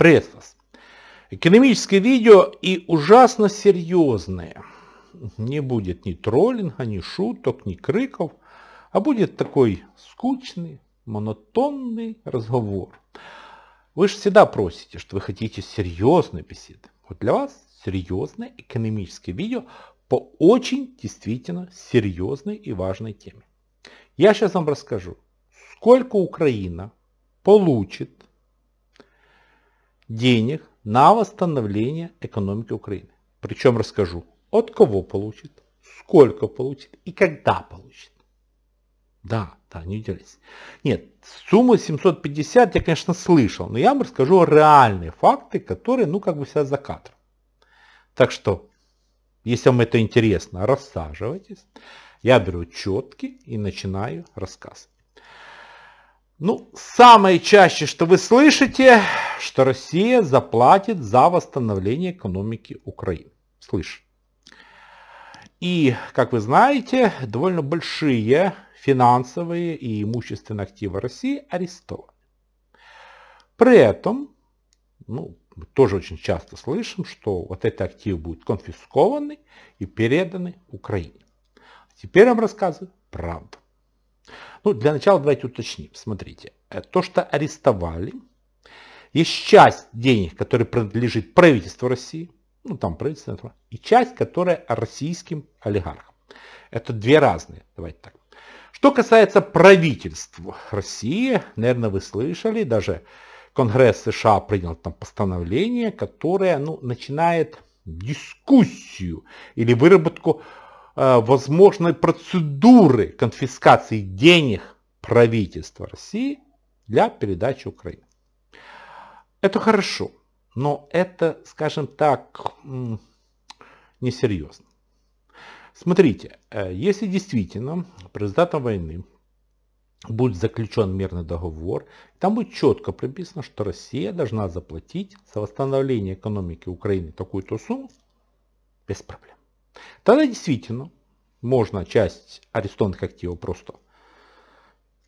Привет вас. Экономическое видео и ужасно серьезное. Не будет ни троллинга, ни шуток, ни криков, а будет такой скучный, монотонный разговор. Вы же всегда просите, что вы хотите серьезной беседы. Вот для вас серьезное экономическое видео по очень действительно серьезной и важной теме. Я сейчас вам расскажу, сколько Украина получит денег на восстановление экономики Украины. Причем расскажу, от кого получит, сколько получит и когда получит. Да, да, не удивляйтесь. Нет, сумму 750 я, конечно, слышал, но я вам расскажу реальные факты, которые, ну, как бы всегда за кадром. Так что, если вам это интересно, рассаживайтесь. Я беру четки и начинаю рассказ. Ну, самое чаще, что вы слышите, что Россия заплатит за восстановление экономики Украины. Слышь. И, как вы знаете, довольно большие финансовые и имущественные активы России арестованы. При этом, ну, мы тоже очень часто слышим, что вот эти активы будут конфискованы и переданы Украине. Теперь я вам рассказываю правду. Ну, для начала давайте уточним. Смотрите, э, то, что арестовали, есть часть денег, которые принадлежит правительству России, ну там правительство, и часть, которая российским олигархам. Это две разные, давайте так. Что касается правительства России, наверное, вы слышали, даже Конгресс США принял там постановление, которое ну, начинает дискуссию или выработку Э, возможной процедуры конфискации денег правительства России для передачи Украины. Это хорошо, но это, скажем так, несерьезно. Смотрите, э, если действительно при датам войны будет заключен мирный договор, там будет четко прописано, что Россия должна заплатить за восстановление экономики Украины такую-то сумму без проблем. Тогда действительно можно часть арестованных активов просто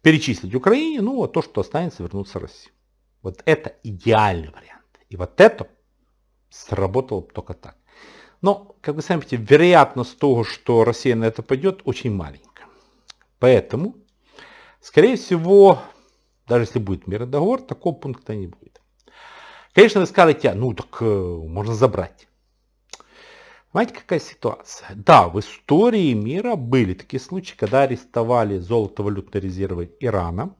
перечислить Украине, ну а то, что останется, вернуться в Россию. Вот это идеальный вариант. И вот это сработало бы только так. Но, как вы сами видите, вероятность того, что Россия на это пойдет, очень маленькая. Поэтому, скорее всего, даже если будет мирный договор, такого пункта не будет. Конечно, вы скажете, «А, ну так э, можно забрать. Понимаете, какая ситуация? Да, в истории мира были такие случаи, когда арестовали золото валютные резервы Ирана,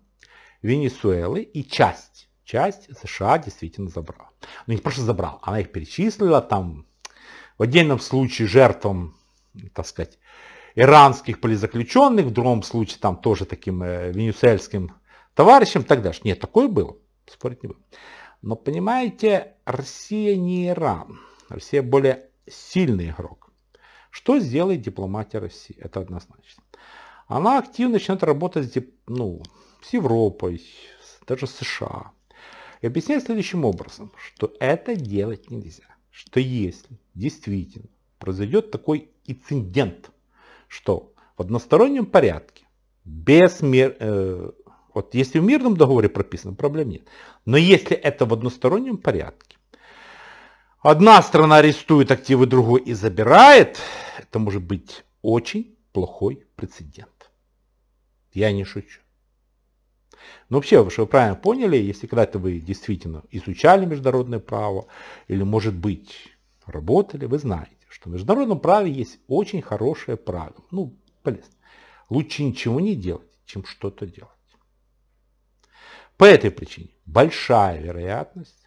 Венесуэлы и часть, часть США действительно забрала. Ну не просто забрал, она их перечислила там в отдельном случае жертвам, так сказать, иранских политзаключенных, в другом случае там тоже таким э, венесуэльским товарищам, и так далее. Нет, такое было, спорить не буду. Но понимаете, Россия не Иран. Россия более сильный игрок. Что сделает дипломатия России? Это однозначно. Она активно начинает работать с, ну, с Европой, даже с США. И объясняет следующим образом, что это делать нельзя. Что если действительно произойдет такой инцидент, что в одностороннем порядке, без мер, э, вот если в мирном договоре прописано, проблем нет. Но если это в одностороннем порядке, одна страна арестует активы другой и забирает, это может быть очень плохой прецедент. Я не шучу. Но вообще, что вы правильно поняли, если когда-то вы действительно изучали международное право, или, может быть, работали, вы знаете, что в международном праве есть очень хорошее правило. Ну, полезно. Лучше ничего не делать, чем что-то делать. По этой причине большая вероятность,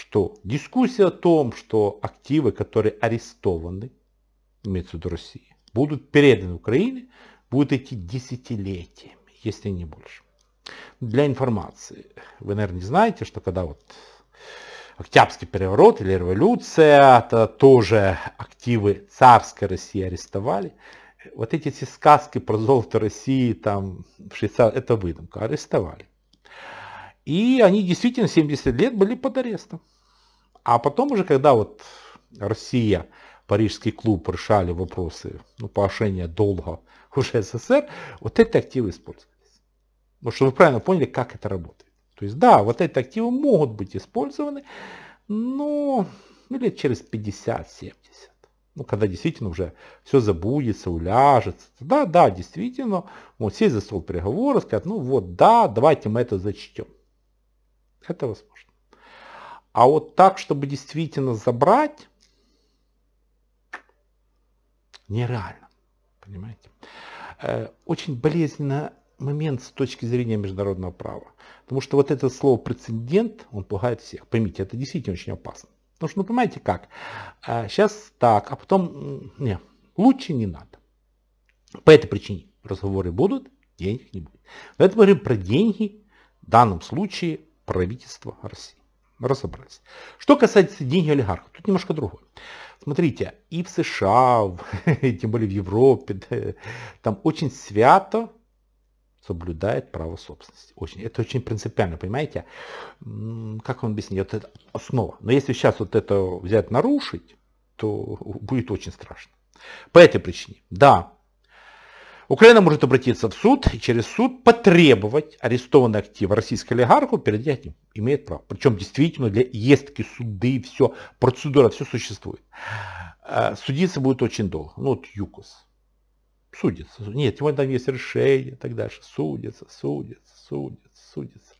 что дискуссия о том, что активы, которые арестованы, имеется в виду России, будут переданы Украине, будет идти десятилетиями, если не больше. Для информации, вы, наверное, не знаете, что когда вот Октябрьский переворот или революция, это тоже активы царской России арестовали. Вот эти все сказки про золото России там в 60 это выдумка, арестовали. И они действительно 70 лет были под арестом. А потом уже, когда вот Россия, Парижский клуб решали вопросы ну, повышения долга уже СССР, вот эти активы использовались. Ну, чтобы вы правильно поняли, как это работает. То есть, да, вот эти активы могут быть использованы, но ну, лет через 50-70. Ну, когда действительно уже все забудется, уляжется. Да, да, действительно, вот сесть за стол переговоров, сказать, ну вот, да, давайте мы это зачтем. Это возможно. А вот так, чтобы действительно забрать, нереально. Понимаете? Э, очень болезненно момент с точки зрения международного права. Потому что вот это слово прецедент, он пугает всех. Поймите, это действительно очень опасно. Потому что, ну, понимаете, как? Сейчас э, так, а потом, не, лучше не надо. По этой причине разговоры будут, денег не будет. Поэтому говорим про деньги в данном случае правительство России. Разобрались. Что касается денег олигархов, тут немножко другое. Смотрите, и в США, тем более в Европе, там очень свято соблюдает право собственности. Очень, это очень принципиально, понимаете? Как вам объяснить? Вот это основа. Но если сейчас вот это взять нарушить, то будет очень страшно. По этой причине. Да, Украина может обратиться в суд и через суд потребовать арестованные активы российской олигарха Перед этим Имеет право. Причем действительно для естки суды, все, процедура, все существует. А, судиться будет очень долго. Ну вот ЮКОС. Судится. Нет, его там есть решение и так дальше. Судится, судится, судится, судится.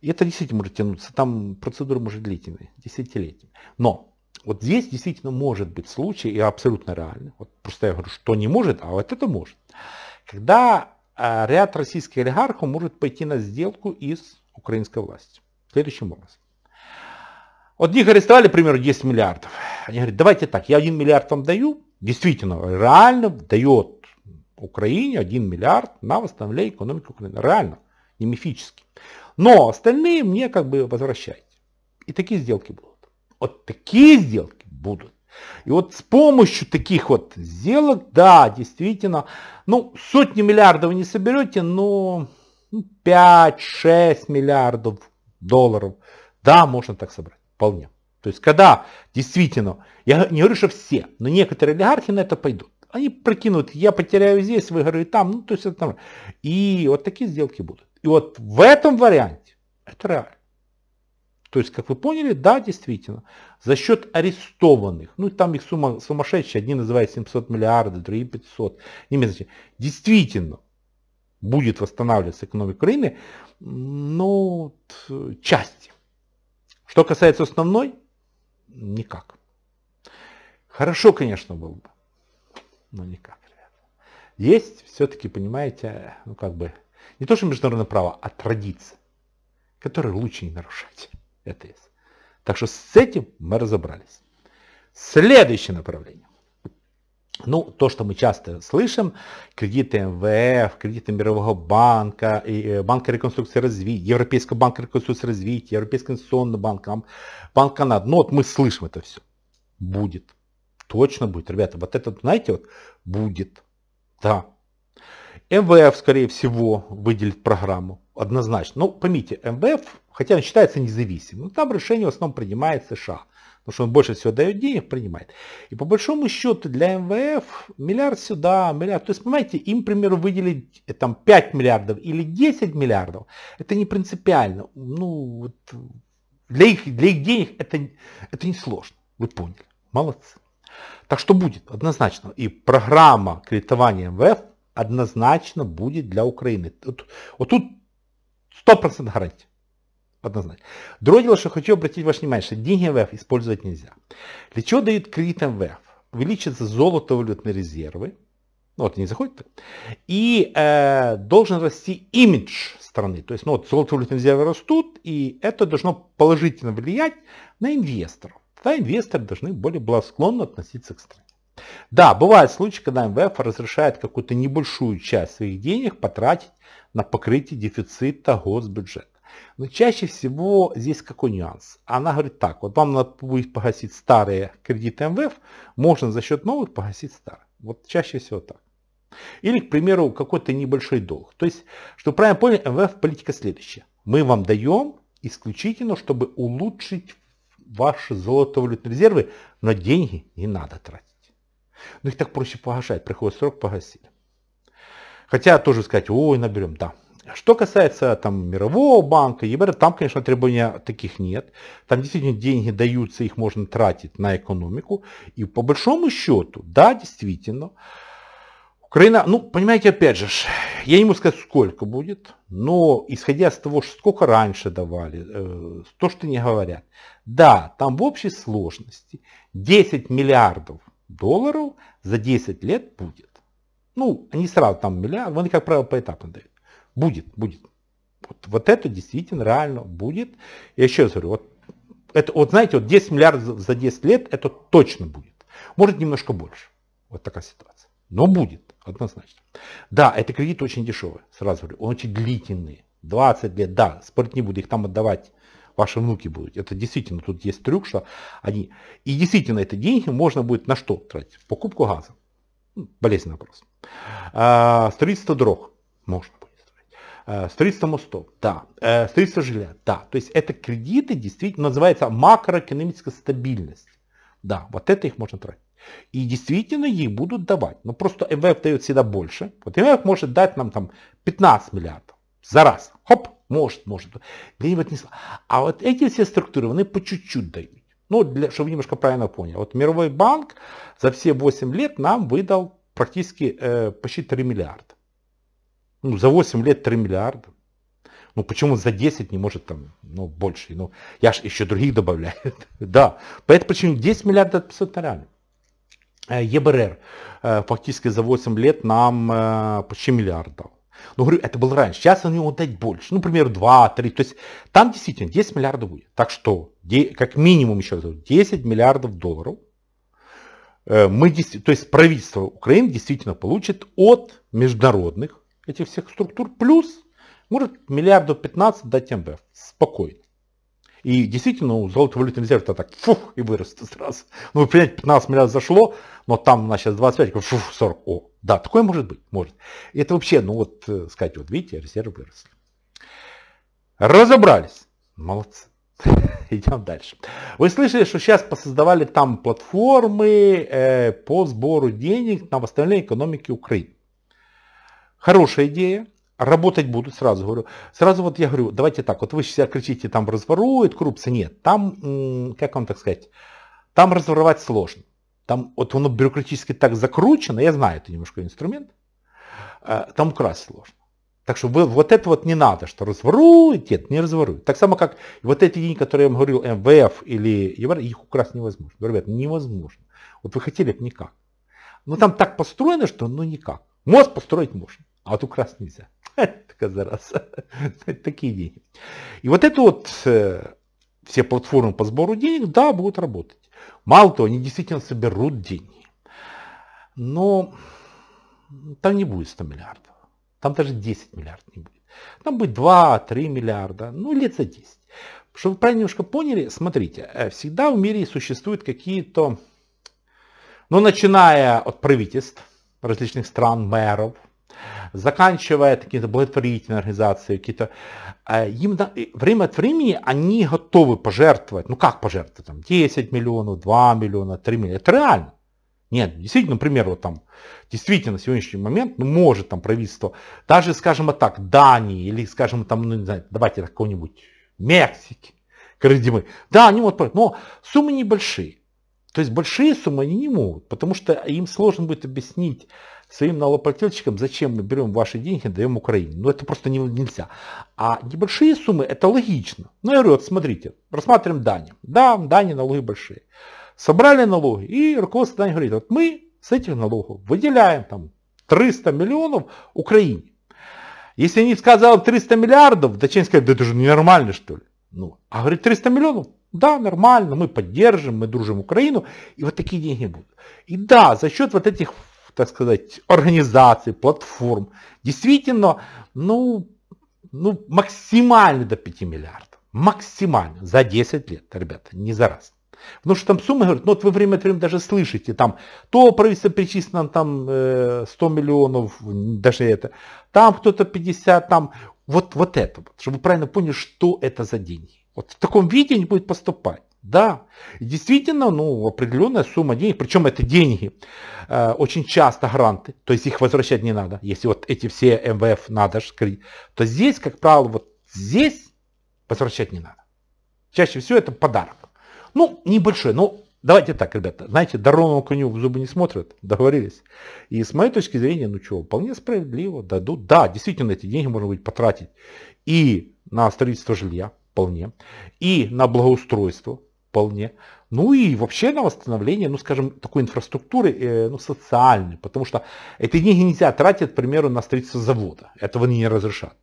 И это действительно может тянуться. Там процедура может длительная, десятилетия. Но вот здесь действительно может быть случай, и абсолютно реально. Вот просто я говорю, что не может, а вот это может. Когда а, ряд российских олигархов может пойти на сделку из украинской власти. Следующим образом. них арестовали, к примеру, 10 миллиардов. Они говорят, давайте так, я 1 миллиард вам даю, действительно, реально дает Украине 1 миллиард на восстановление экономики Украины. Реально, не мифически. Но остальные мне как бы возвращайте. И такие сделки будут. Вот такие сделки будут. И вот с помощью таких вот сделок, да, действительно, ну, сотни миллиардов не соберете, но 5-6 ну, миллиардов долларов, да, можно так собрать, вполне. То есть, когда действительно, я не говорю, что все, но некоторые олигархи на это пойдут. Они прокинут, я потеряю здесь, выиграю там, ну, то есть это там. И вот такие сделки будут. И вот в этом варианте это реально. То есть, как вы поняли, да, действительно, за счет арестованных, ну там их сумма сумасшедшая, одни называют 700 миллиардов, другие 500, не имеет значения. Действительно, будет восстанавливаться экономика Украины, но э, части. Что касается основной, никак. Хорошо, конечно, было бы, но никак, ребята. Есть все-таки, понимаете, ну как бы, не то что международное право, а традиция, которую лучше не нарушать. ЭТС. Так что с этим мы разобрались. Следующее направление. Ну, то, что мы часто слышим, кредиты МВФ, кредиты Мирового банка, э, Банка реконструкции и развития, Европейского банка реконструкции и развития, Европейский инвестиционный банк, Банк Канады. Ну, вот мы слышим это все. Будет. Точно будет, ребята. Вот это, знаете, вот будет. Да. МВФ, скорее всего, выделит программу однозначно. Но ну, помните, МВФ, хотя он считается независимым, но там решение в основном принимает США. Потому что он больше всего дает денег, принимает. И по большому счету для МВФ миллиард сюда, миллиард. То есть, понимаете, им, к примеру, выделить э, там 5 миллиардов или 10 миллиардов, это не принципиально. Ну, вот, для, их, для их денег это, это не сложно. Вы поняли. Молодцы. Так что будет однозначно. И программа кредитования МВФ однозначно будет для Украины. Вот, вот тут 100% гарантия. Однозначно. Другое дело, что хочу обратить ваше внимание, что деньги ВФ использовать нельзя. Для чего дают кредит ВФ? Увеличится золото валютные резервы, ну вот они заходят. и э, должен расти имидж страны. То есть ну, вот, золото валютные резервы растут, и это должно положительно влиять на инвесторов. Да, инвесторы должны более благосклонно относиться к стране. Да, бывают случаи, когда МВФ разрешает какую-то небольшую часть своих денег потратить на покрытие дефицита госбюджета. Но чаще всего здесь какой нюанс? Она говорит так, вот вам надо будет погасить старые кредиты МВФ, можно за счет новых погасить старые. Вот чаще всего так. Или, к примеру, какой-то небольшой долг. То есть, чтобы правильно понять МВФ политика следующая. Мы вам даем исключительно, чтобы улучшить ваши золотовалютные резервы, но деньги не надо тратить. Но ну, их так проще погашать. Приходит срок, погасили. Хотя тоже сказать, ой, наберем, да. Что касается там мирового банка, ЕБР, там, конечно, требований таких нет. Там действительно деньги даются, их можно тратить на экономику. И по большому счету, да, действительно, Украина, ну, понимаете, опять же, я не могу сказать, сколько будет, но исходя из того, что сколько раньше давали, э, то, что не говорят, да, там в общей сложности 10 миллиардов долларов за 10 лет будет. Ну, они сразу там миллиард, они, как правило, поэтапно дают. Будет, будет. Вот, вот это действительно реально будет. Я еще раз говорю, вот, это, вот знаете, вот 10 миллиардов за 10 лет, это точно будет. Может немножко больше. Вот такая ситуация. Но будет, однозначно. Да, это кредит очень дешевый, сразу говорю. Он очень длительный. 20 лет, да, спорить не буду, их там отдавать ваши внуки будут. Это действительно, тут есть трюк, что они... И действительно, это деньги можно будет на что тратить? Покупку газа. Ну, болезненный вопрос. А, строительство дорог можно будет строить. А, строительство мостов, да. А, строительство жилья, да. То есть это кредиты действительно называется макроэкономическая стабильность. Да, вот это их можно тратить. И действительно их будут давать. Но просто МВФ дает всегда больше. Вот МВФ может дать нам там 15 миллиардов за раз. Хоп, может, может. Где-нибудь не А вот эти все структуры, они по чуть-чуть дают. Ну, для, чтобы немножко правильно поняли. Вот Мировой банк за все 8 лет нам выдал практически э, почти 3 миллиарда. Ну, за 8 лет 3 миллиарда. Ну, почему за 10 не может там, ну, больше? Ну, я же еще других добавляю. да, поэтому почему причине 10 миллиардов 500 реально. Э, ЕБРР э, фактически за 8 лет нам э, почти миллиард дал. Но ну, говорю, это было раньше. Сейчас они могут дать больше. Ну, например, 2-3. То есть там действительно 10 миллиардов будет. Так что, как минимум, еще раз говорю, 10 миллиардов долларов э, мы, то есть правительство Украины действительно получит от международных этих всех структур плюс может миллиардов 15 дать МВФ. Спокойно. И действительно, ну, золото-валютный резерв-то так фух и вырос сразу. Ну, принять 15 миллиардов зашло, но там у нас сейчас 25, фух, 40. О, да, такое может быть, может. И это вообще, ну вот, э, сказать, вот видите, резервы выросли. Разобрались. Молодцы. Идем дальше. Вы слышали, что сейчас посоздавали там платформы э, по сбору денег на восстановление экономики Украины. Хорошая идея. Работать будут, сразу говорю. Сразу вот я говорю, давайте так, вот вы сейчас кричите, там разворуют, коррупция. Нет, там, как вам так сказать, там разворовать сложно. Там вот оно бюрократически так закручено, я знаю это немножко инструмент, э, там украсть сложно. Так что вы, вот это вот не надо, что разворуют, нет, не разворуют. Так само, как вот эти деньги, которые я вам говорил, МВФ или ЕВР, их украсть невозможно. говорю, ребят, невозможно. Вот вы хотели, никак. Но там так построено, что ну никак. Мост построить можно, а вот украсть нельзя. такая зараза, такие деньги. И вот это вот э, все платформы по сбору денег, да, будут работать. Мало того, они действительно соберут деньги. Но там не будет 100 миллиардов. Там даже 10 миллиардов не будет. Там будет 2-3 миллиарда, ну лет за 10. Чтобы вы правильно немножко поняли, смотрите, э, всегда в мире существуют какие-то, ну начиная от правительств различных стран, мэров, заканчивая какие-то благотворительные организации, какие-то, э, им время от времени они готовы пожертвовать, ну как пожертвовать, там 10 миллионов, 2 миллиона, 3 миллиона, это реально. Нет, ну, действительно, например, вот там, действительно, на сегодняшний момент, ну, может там правительство, даже, скажем так, Дании, или, скажем, там, ну, не знаю, давайте какой-нибудь Мексики, Карадимы. Да, они могут, но суммы небольшие. То есть большие суммы они не могут, потому что им сложно будет объяснить своим налогоплательщикам, зачем мы берем ваши деньги, даем Украине. Ну это просто не, нельзя. А небольшие суммы, это логично. Ну я говорю, вот смотрите, рассматриваем Дани. Да, Дани налоги большие. Собрали налоги, и руководство Дани говорит, вот мы с этих налогов выделяем там 300 миллионов Украине. Если они сказали 300 миллиардов, да Дачень сказал, да это же ненормально что ли. Ну, а говорит 300 миллионов, да, нормально, мы поддержим, мы дружим Украину, и вот такие деньги будут. И да, за счет вот этих так сказать, организаций, платформ, действительно, ну, ну, максимально до 5 миллиардов. Максимально. За 10 лет, ребята, не за раз. Потому что там суммы, говорят, ну вот вы время от времени даже слышите, там то правительство перечислено там 100 э, миллионов, даже это, там кто-то 50, там вот, вот это вот, чтобы вы правильно поняли, что это за деньги. Вот в таком виде они будут поступать. Да, действительно, ну, определенная сумма денег, причем это деньги, э, очень часто гранты, то есть их возвращать не надо, если вот эти все МВФ надо шкрить, то здесь, как правило, вот здесь возвращать не надо. Чаще всего это подарок. Ну, небольшой, но давайте так, ребята, знаете, дорогому коню в зубы не смотрят, договорились. И с моей точки зрения, ну что, вполне справедливо дадут. Да, действительно, эти деньги можно будет потратить и на строительство жилья, вполне, и на благоустройство, вполне. Ну и вообще на восстановление, ну скажем, такой инфраструктуры э, ну, социальной, потому что эти деньги нельзя тратить, к примеру, на строительство завода. Этого они не разрешат.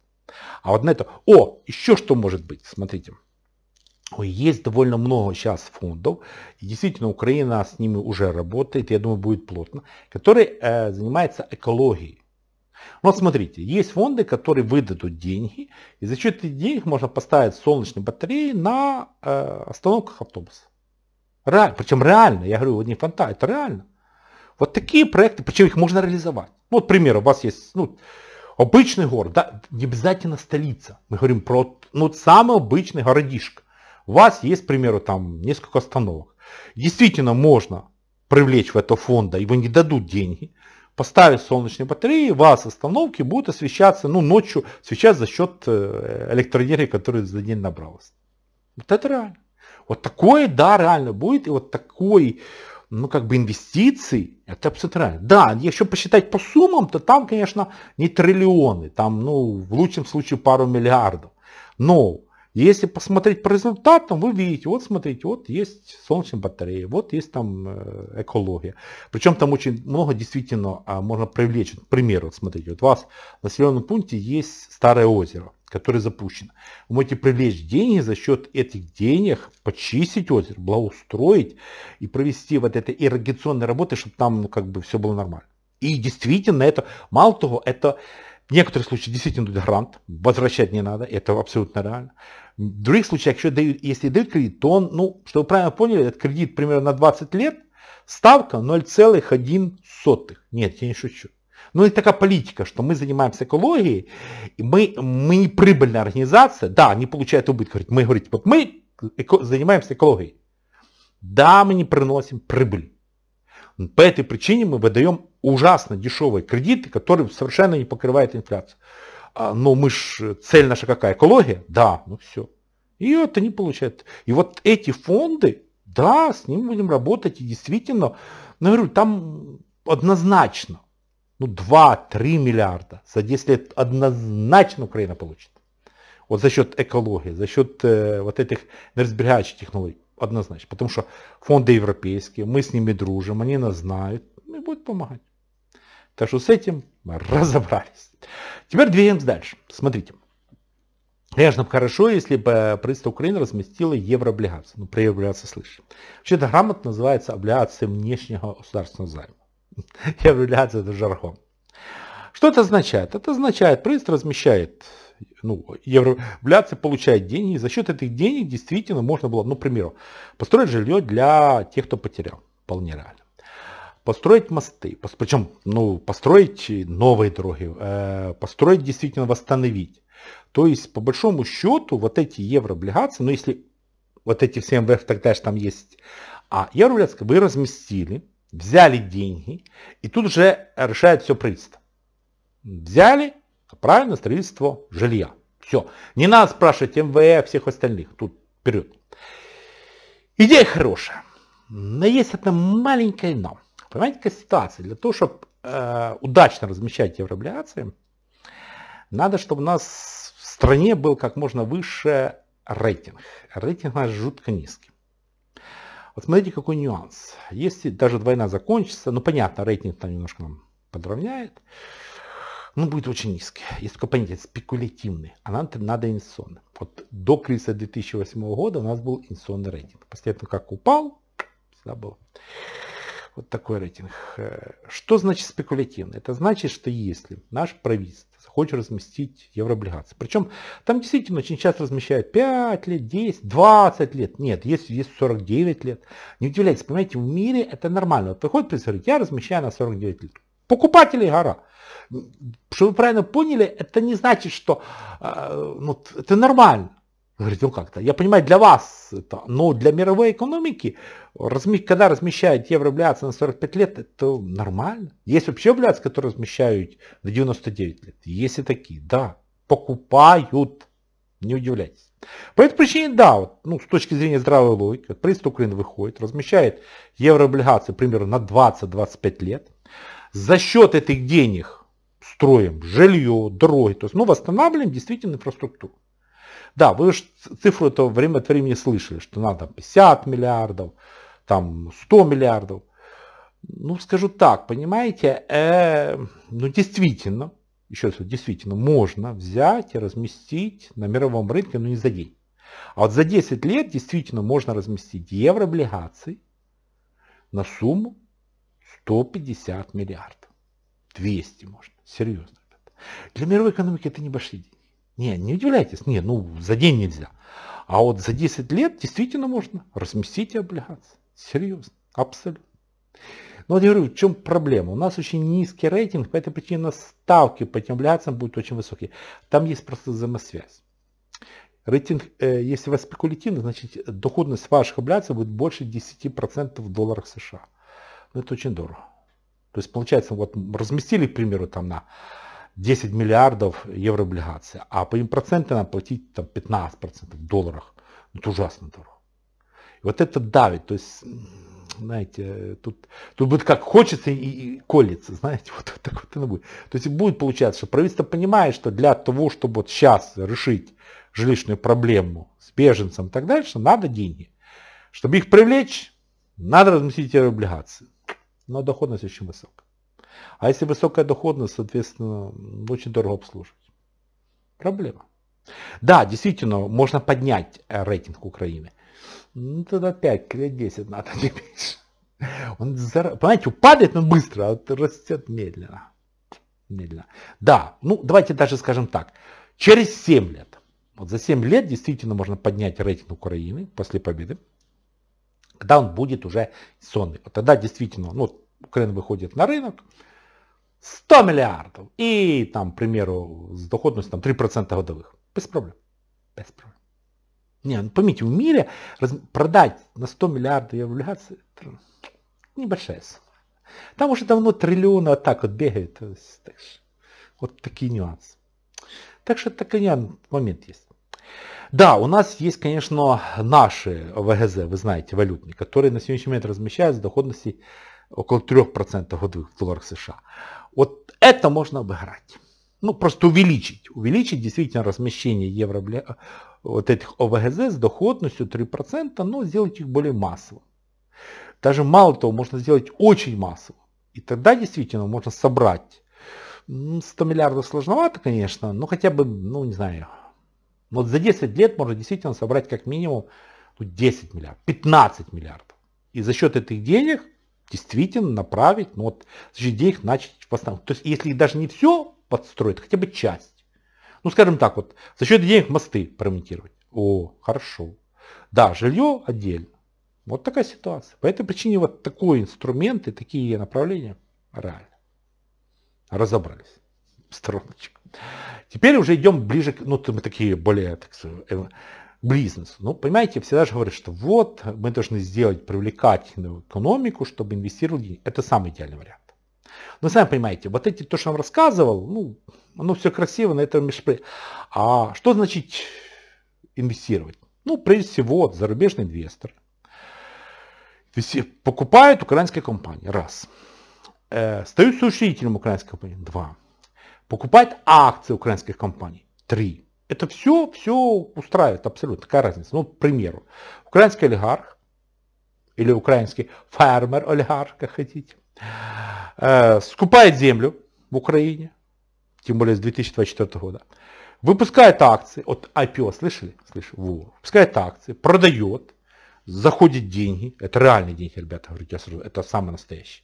А вот на это... О, еще что может быть, смотрите. есть довольно много сейчас фондов, и действительно Украина с ними уже работает, я думаю, будет плотно, которые э, занимаются экологией. Вот смотрите, есть фонды, которые выдадут деньги, и за счет этих денег можно поставить солнечные батареи на э, остановках автобуса. Реально, причем реально, я говорю, вот не фантазия, это реально. Вот такие проекты, причем их можно реализовать. Ну, вот, к примеру, у вас есть ну, обычный город, да, не обязательно столица. Мы говорим про ну, самый обычный городишко. У вас есть, к примеру, там несколько остановок. Действительно можно привлечь в это фонда, его не дадут деньги поставить солнечные батареи, у вас остановки будут освещаться, ну, ночью свечать за счет э, электроэнергии, которая за день набралась. Вот это реально. Вот такое, да, реально будет, и вот такой, ну, как бы инвестиций, это абсолютно реально. Да, еще посчитать по суммам, то там, конечно, не триллионы, там, ну, в лучшем случае пару миллиардов. Но если посмотреть по результатам, вы видите, вот смотрите, вот есть солнечные батареи, вот есть там э, экология. Причем там очень много действительно а, можно привлечь. К примеру, вот смотрите, вот у вас в населенном пункте есть старое озеро, которое запущено. Вы можете привлечь деньги за счет этих денег, почистить озеро, благоустроить и провести вот это ирригационные работы, чтобы там ну, как бы все было нормально. И действительно это, мало того, это в некоторых случаях действительно дают грант, возвращать не надо, это абсолютно реально. В других случаях, еще дают, если дают кредит, то он, ну, чтобы правильно поняли, этот кредит примерно на 20 лет, ставка 0,1. Нет, я не шучу. Ну и такая политика, что мы занимаемся экологией, и мы, мы не прибыльная организация, да, они получают убыток. Говорит, мы, говорим, вот мы эко, занимаемся экологией. Да, мы не приносим прибыль. По этой причине мы выдаем ужасно дешевые кредиты, которые совершенно не покрывают инфляцию. А, но мы ж, э, цель наша какая? Экология? Да, ну все. И это не получается. И вот эти фонды, да, с ним будем работать. И действительно, ну, говорю, там однозначно, ну 2-3 миллиарда за 10 лет однозначно Украина получит. Вот за счет экологии, за счет э, вот этих энергосберегающих технологий однозначно. Потому что фонды европейские, мы с ними дружим, они нас знают и будут помогать. Так что с этим мы разобрались. Теперь двигаемся дальше. Смотрите. Конечно, хорошо, если бы правительство Украины разместило еврооблигации. Ну, про еврооблигации слышали. Вообще-то грамотно называется облигация внешнего государственного займа. Еврооблигация это жаргон. Что это означает? Это означает, правительство размещает ну, евроблиации получают деньги, и за счет этих денег действительно можно было, ну, к примеру, построить жилье для тех, кто потерял, вполне реально. Построить мосты, причем, ну, построить новые дороги, э, построить действительно, восстановить. То есть, по большому счету, вот эти еврооблигации, ну, если вот эти все МВФ тогда же там есть, а еврооблигации вы разместили, взяли деньги, и тут уже решает все правительство. Взяли, Правильно, строительство жилья. Все. Не надо спрашивать МВФ, всех остальных. Тут вперед. Идея хорошая. Но есть одна маленькая но. Понимаете, какая ситуация? Для того, чтобы э, удачно размещать еврооблигации, надо, чтобы у нас в стране был как можно выше рейтинг. Рейтинг у нас жутко низкий. Вот смотрите, какой нюанс. Если даже двойна закончится, ну понятно, рейтинг там немножко нам подровняет ну, будет очень низкий. Есть такой понятие спекулятивный, а нам надо инвестиционный. Вот до кризиса 2008 года у нас был инвестиционный рейтинг. После этого как упал, всегда был вот такой рейтинг. Э, что значит спекулятивный? Это значит, что если наш правительство хочет разместить еврооблигации, причем там действительно очень часто размещают 5 лет, 10, 20 лет, нет, есть, есть 49 лет. Не удивляйтесь, понимаете, в мире это нормально. Вот приходит и я размещаю на 49 лет. Покупателей гора. Чтобы вы правильно поняли, это не значит, что э, ну, это нормально. Говорит, ну как-то, я понимаю, для вас, это, но для мировой экономики, размещ, когда размещают еврооблигации на 45 лет, это нормально. Есть вообще облигации, которые размещают на 99 лет. Есть и такие, да, покупают, не удивляйтесь. По этой причине, да, вот, ну, с точки зрения здравой логики, вот, правительство Украины выходит, размещает еврооблигации примерно на 20-25 лет, за счет этих денег строим жилье, дороги, то есть ну, восстанавливаем действительно инфраструктуру. Да, вы же цифру это время от времени слышали, что надо 50 миллиардов, там 100 миллиардов. Ну, скажу так, понимаете, э, ну действительно, еще раз, действительно, можно взять и разместить на мировом рынке, но не за день. А вот за 10 лет действительно можно разместить еврооблигации на сумму 150 миллиардов. 200 можно. Серьезно. Для мировой экономики это небольшие деньги. Не, не удивляйтесь, не, ну за день нельзя. А вот за 10 лет действительно можно разместить облигации. Серьезно, абсолютно. Но ну, я говорю, в чем проблема? У нас очень низкий рейтинг, по этой причине ставки по этим облигациям будут очень высокие. Там есть просто взаимосвязь. Рейтинг, э, если вы спекулятивны, значит доходность ваших облигаций будет больше 10% в долларах США но ну, это очень дорого. То есть получается, вот разместили, к примеру, там на 10 миллиардов евро облигации, а по им проценты надо платить там 15% в долларах. Это ужасно дорого. И вот это давит, то есть, знаете, тут, тут будет как хочется и, и колется, знаете, вот, вот так вот оно будет. То есть будет получаться, что правительство понимает, что для того, чтобы вот сейчас решить жилищную проблему с беженцем и так дальше, надо деньги. Чтобы их привлечь, надо разместить эти облигации но доходность очень высокая. А если высокая доходность, соответственно, ну, очень дорого обслуживать. Проблема. Да, действительно, можно поднять э, рейтинг Украины. Ну, тогда 5, лет 10 надо, не меньше. Он, понимаете, упадет он быстро, а вот растет медленно. Медленно. Да, ну давайте даже скажем так. Через 7 лет. Вот за 7 лет действительно можно поднять рейтинг Украины после победы когда он будет уже сонный. Вот тогда действительно, ну, Украина выходит на рынок, 100 миллиардов, и там, к примеру, с доходностью там 3% годовых. Без проблем. Без проблем. Не, ну поймите, в мире раз, продать на 100 миллиардов облигаций это небольшая сумма. Там уже давно триллиона так вот бегают. Э, вот такие нюансы. Так что такой момент есть. Да, у нас есть, конечно, наши ВГЗ, вы знаете, валютные, которые на сегодняшний момент размещают с доходностью около 3% годовых в долларах США. Вот это можно обыграть. Ну, просто увеличить. Увеличить действительно размещение евро вот этих ОВГЗ с доходностью 3%, но сделать их более массово. Даже мало того, можно сделать очень массово. И тогда действительно можно собрать 100 миллиардов сложновато, конечно, но хотя бы, ну не знаю, но за 10 лет можно действительно собрать как минимум 10 ну, миллиардов, 15 миллиардов. И за счет этих денег действительно направить, ну вот, за счет денег начать восстанавливать. То есть, если даже не все подстроить, хотя бы часть. Ну, скажем так, вот, за счет денег мосты промотировать. О, хорошо. Да, жилье отдельно. Вот такая ситуация. По этой причине вот такой инструмент и такие направления реально. Разобрались. Стороночек. Теперь уже идем ближе, ну, мы такие более, так сказать, бизнес. Ну, понимаете, всегда же говорят, что вот мы должны сделать привлекательную экономику, чтобы инвестировали деньги. Это самый идеальный вариант. Но сами понимаете, вот эти, то, что я вам рассказывал, ну, оно все красиво, на этом межпри... А что значит инвестировать? Ну, прежде всего, зарубежный инвестор. покупает украинские компании, раз. Э, стают соучредителем украинской компании, два покупает акции украинских компаний. Три. Это все, все устраивает абсолютно. Какая разница? Ну, к примеру, украинский олигарх или украинский фермер-олигарх, как хотите, э, скупает землю в Украине, тем более с 2024 года, выпускает акции от IPO, слышали? Слышали? Во. Выпускает акции, продает, заходит деньги, это реальные деньги, ребята, говорю, я сразу, это самое настоящее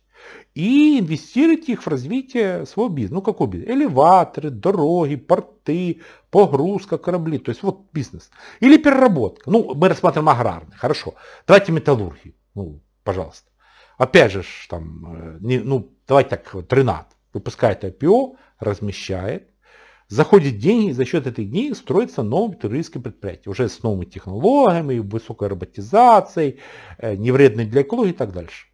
и инвестировать их в развитие своего бизнеса. Ну какой бизнес? Элеваторы, дороги, порты, погрузка, корабли. То есть вот бизнес. Или переработка. Ну, мы рассматриваем аграрный, хорошо. Давайте металлургию. Ну, пожалуйста. Опять же, там, э, не, ну, давайте так, Ренат выпускает IPO, размещает, заходит деньги, за счет этих денег строится новое террористское предприятие. Уже с новыми технологиями, высокой роботизацией, э, невредной для экологии и так дальше.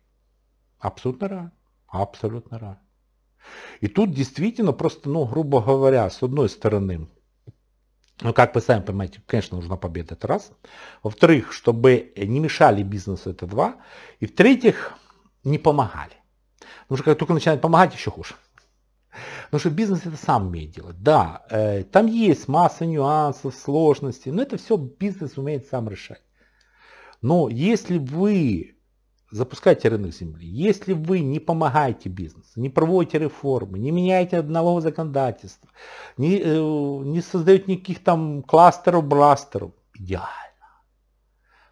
Абсолютно реально. Абсолютно реально. И тут действительно просто, ну, грубо говоря, с одной стороны, ну, как вы сами понимаете, конечно, нужна победа, это раз. Во-вторых, чтобы не мешали бизнесу, это два. И в-третьих, не помогали. Потому что как только начинают помогать, еще хуже. Потому что бизнес это сам умеет делать. Да, э, там есть масса нюансов, сложностей, но ну, это все бизнес умеет сам решать. Но ну, если вы запускайте рынок земли. Если вы не помогаете бизнесу, не проводите реформы, не меняете одного законодательства, не, э, не создаете никаких там кластеров, бластеров, идеально.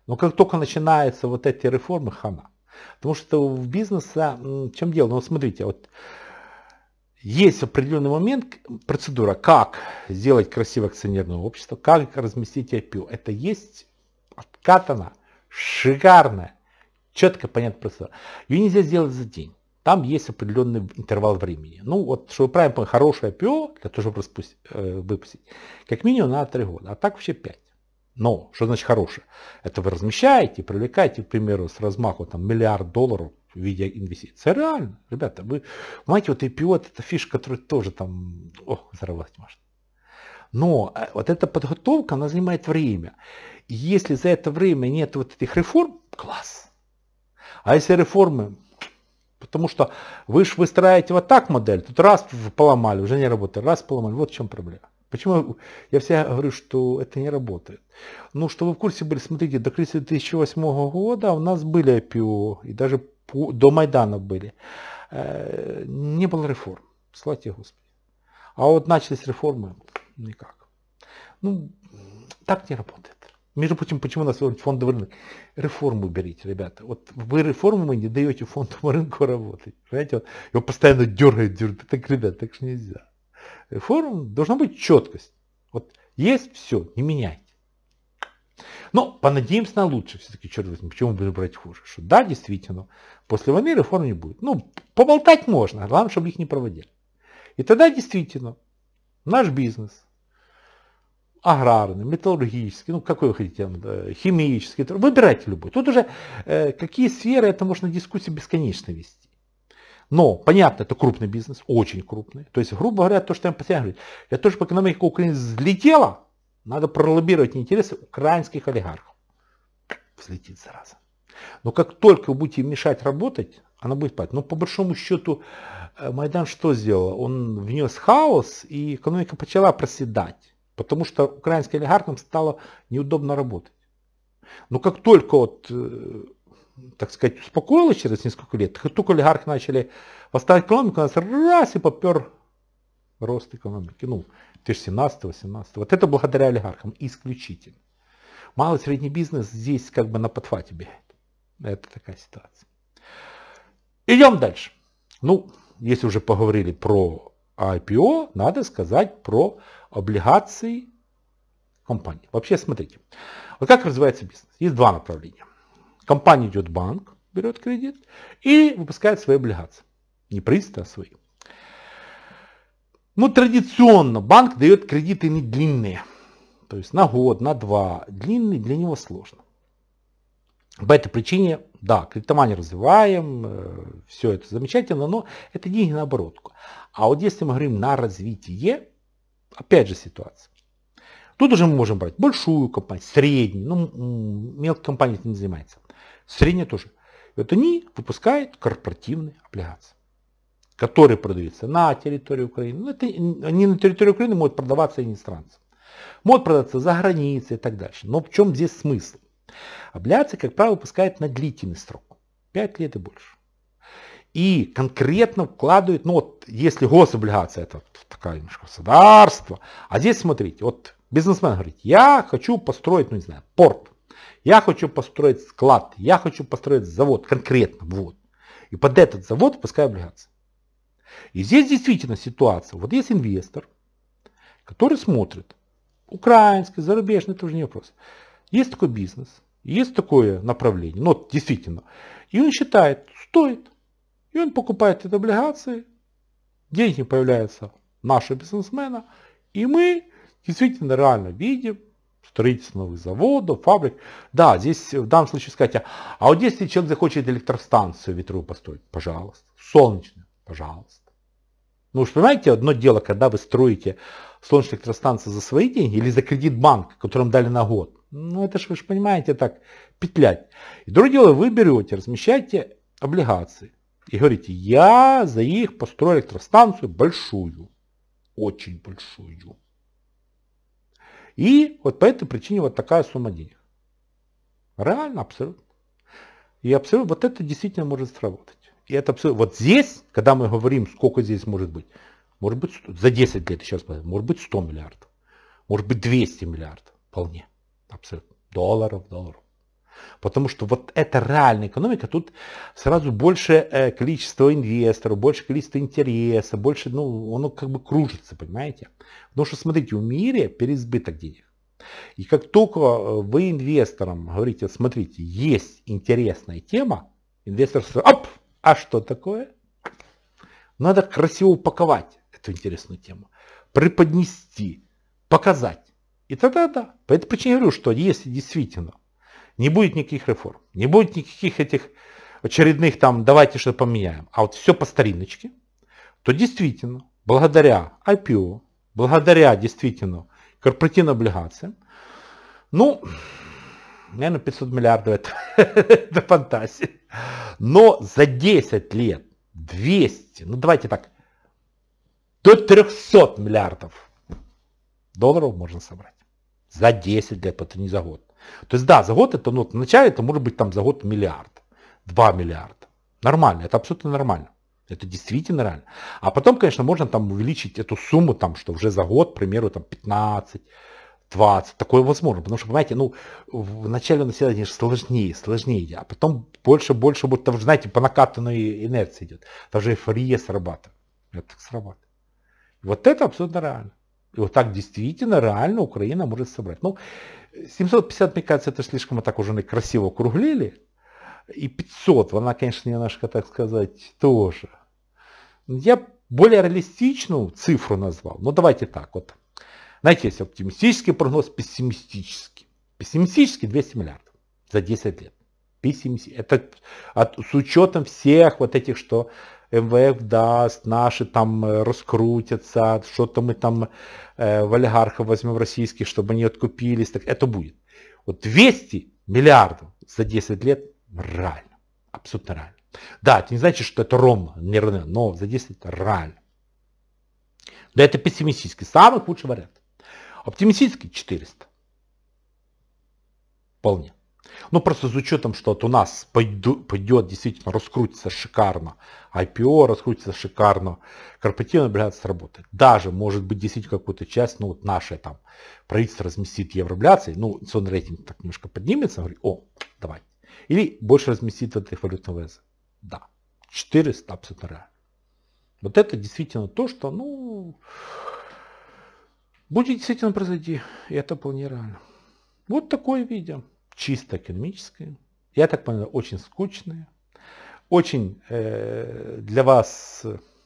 Но как только начинаются вот эти реформы, хана. Потому что в бизнесе, в чем дело? Ну, смотрите, вот есть определенный момент, процедура, как сделать красивое акционерное общество, как разместить IPO. Это есть откатано шикарное. Четко понятно процедура. Ее нельзя сделать за день. Там есть определенный интервал времени. Ну вот, чтобы правильно понять, хорошее IPO, для того, чтобы распусть, э, выпустить, как минимум на 3 года, а так вообще 5. Но, что значит хорошее? Это вы размещаете, привлекаете, к примеру, с размаху там, миллиард долларов в виде инвестиций. Реально, ребята, вы понимаете, вот IPO это фишка, которая тоже там, ох, взорвалась может. Но э, вот эта подготовка, она занимает время. И если за это время нет вот этих реформ, класс, а если реформы? Потому что вы же выстраиваете вот так модель, тут раз поломали, уже не работает, раз поломали, вот в чем проблема. Почему я всегда говорю, что это не работает? Ну, что вы в курсе были, смотрите, до кризиса 2008 года у нас были IPO, и даже до Майдана были. Э, не было реформ, слава тебе Господи. А вот начались реформы, никак. Ну, так не работает. Между прочим, почему нас фондовый рынок? Реформу берите, ребята. Вот вы реформу не даете фондовому рынку работать. Понимаете, он его постоянно дергают, дергают. Так, ребят, так же нельзя. Реформ должна быть четкость. Вот есть все, не меняйте. Но понадеемся на лучшее все-таки, черт возьми, почему будем брать хуже? Что да, действительно, после войны реформ не будет. Ну, поболтать можно, главное, чтобы их не проводили. И тогда действительно наш бизнес – аграрный, металлургический, ну какой вы хотите, химический, выбирайте любой. Тут уже э, какие сферы, это можно дискуссии бесконечно вести. Но, понятно, это крупный бизнес, очень крупный. То есть, грубо говоря, то, что я постоянно говорю, я тоже по экономике Украины взлетела, надо пролоббировать интересы украинских олигархов. Взлетит, зараза. Но как только вы будете мешать работать, она будет падать. Но по большому счету э, Майдан что сделал? Он внес хаос, и экономика начала проседать потому что украинским олигархам стало неудобно работать. Но как только вот, э, так сказать, успокоилось через несколько лет, как только олигархи начали восставать экономику, у нас раз и попер рост экономики. Ну, 2017-2018. Вот это благодаря олигархам исключительно. Малый средний бизнес здесь как бы на подхвате бегает. Это такая ситуация. Идем дальше. Ну, если уже поговорили про IPO, надо сказать про облигаций компании. Вообще, смотрите, вот как развивается бизнес. Есть два направления. Компания идет в банк, берет кредит и выпускает свои облигации. Не правительство, а свои. Ну, традиционно банк дает кредиты не длинные. То есть на год, на два. Длинный для него сложно. По этой причине, да, кредитование развиваем, э, все это замечательно, но это деньги на оборотку. А вот если мы говорим на развитие, Опять же ситуация. Тут уже мы можем брать большую компанию, среднюю, ну, мелкая компания этим не занимается. Средняя тоже. И вот они выпускают корпоративные облигации, которые продаются на территории Украины. Ну, это, они на территории Украины могут продаваться иностранцам. Могут продаться за границей и так дальше. Но в чем здесь смысл? Облигации, как правило, выпускают на длительный срок. 5 лет и больше и конкретно вкладывает, ну вот если гособлигация это такая немножко государство, а здесь смотрите, вот бизнесмен говорит, я хочу построить, ну не знаю, порт, я хочу построить склад, я хочу построить завод конкретно, вот. И под этот завод пускай облигация. И здесь действительно ситуация, вот есть инвестор, который смотрит, украинский, зарубежный, это уже не вопрос. Есть такой бизнес, есть такое направление, но ну, действительно. И он считает, стоит и он покупает эти облигации, деньги появляются нашего бизнесмена, и мы действительно реально видим строительство новых заводов, фабрик. Да, здесь в данном случае сказать, а, а вот если человек захочет электростанцию ветру построить, пожалуйста, солнечную, пожалуйста. Ну уж понимаете, одно дело, когда вы строите солнечную электростанцию за свои деньги или за кредит банка, которым дали на год. Ну это же вы же понимаете так, петлять. И другое дело, вы берете, размещаете облигации и говорите, я за их построю электростанцию большую, очень большую. И вот по этой причине вот такая сумма денег. Реально, абсолютно. И абсолютно вот это действительно может сработать. И это абсолютно, вот здесь, когда мы говорим, сколько здесь может быть, может быть 100, за 10 лет сейчас, может быть 100 миллиардов, может быть 200 миллиардов, вполне, абсолютно, долларов, долларов. Потому что вот это реальная экономика, тут сразу больше э, количество инвесторов, больше количество интереса, больше, ну, оно как бы кружится, понимаете? Потому что, смотрите, в мире переизбыток денег. И как только э, вы инвесторам говорите, смотрите, есть интересная тема, инвестор сразу, оп, а что такое? Надо красиво упаковать эту интересную тему, преподнести, показать. И тогда да. По этой причине я говорю, что если действительно не будет никаких реформ, не будет никаких этих очередных там давайте что поменяем, а вот все по стариночке, то действительно, благодаря IPO, благодаря действительно корпоративным облигациям, ну, наверное, 500 миллиардов это, это фантазия. Но за 10 лет 200, ну давайте так, до 300 миллиардов долларов можно собрать. За 10 лет, это не за год. То есть да, за год это, ну, вначале это может быть там за год миллиард, 2 миллиарда. Нормально, это абсолютно нормально. Это действительно реально. А потом, конечно, можно там увеличить эту сумму, там, что уже за год, к примеру, там 15, 20. Такое возможно. Потому что, понимаете, ну, вначале он всегда конечно, сложнее, сложнее, а потом больше, больше будет. Там, знаете, по накатанной инерции идет. даже же эйфория срабатывает. Это срабатывает. Вот это абсолютно реально. И вот так действительно, реально Украина может собрать. Ну, 750, мне кажется, это слишком мы так уже красиво округлили. И 500, она, конечно, немножко, так сказать, тоже. Я более реалистичную цифру назвал. Ну, давайте так вот. Знаете, есть оптимистический прогноз, пессимистический. Пессимистический 200 миллиардов за 10 лет. Пессимистический. Это от, с учетом всех вот этих, что МВФ даст, наши там э, раскрутятся, что-то мы там э, в олигархов возьмем российских, чтобы они откупились, так это будет. Вот 200 миллиардов за 10 лет реально, абсолютно реально. Да, это не значит, что это ром, не но за 10 это реально. Да это пессимистический, самый худший вариант. Оптимистический 400. Вполне. Ну, просто с учетом, что вот у нас пойду, пойдет действительно, раскрутится шикарно IPO, раскрутится шикарно, корпоративная облигация сработает. Даже, может быть, действительно какую-то часть, ну, вот наше там правительство разместит еврооблигации, ну, инвестиционный рейтинг так немножко поднимется, говорит, о, давай. Или больше разместит вот этих валютных ВЗ. Да, 400 абсолютно реально. Вот это действительно то, что, ну, будет действительно произойти, и это вполне реально. Вот такое видео чисто академическое. Я так понял, очень скучное. Очень э, для вас...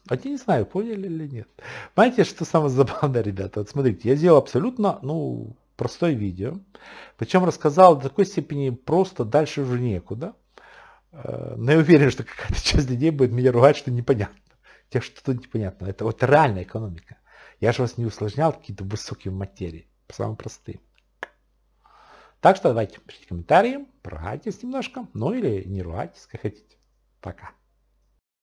А я не знаю, поняли или нет. Понимаете, что самое забавное, ребята? Вот смотрите, я сделал абсолютно, ну, простое видео. Причем рассказал до такой степени просто, дальше уже некуда. Э, но я уверен, что какая-то часть людей будет меня ругать, что непонятно. Те, что тут непонятно. Это вот реальная экономика. Я же вас не усложнял какие-то высокие материи, самые простые. Так что давайте пишите комментарии, ругайтесь немножко, ну или не ругайтесь, как хотите. Пока.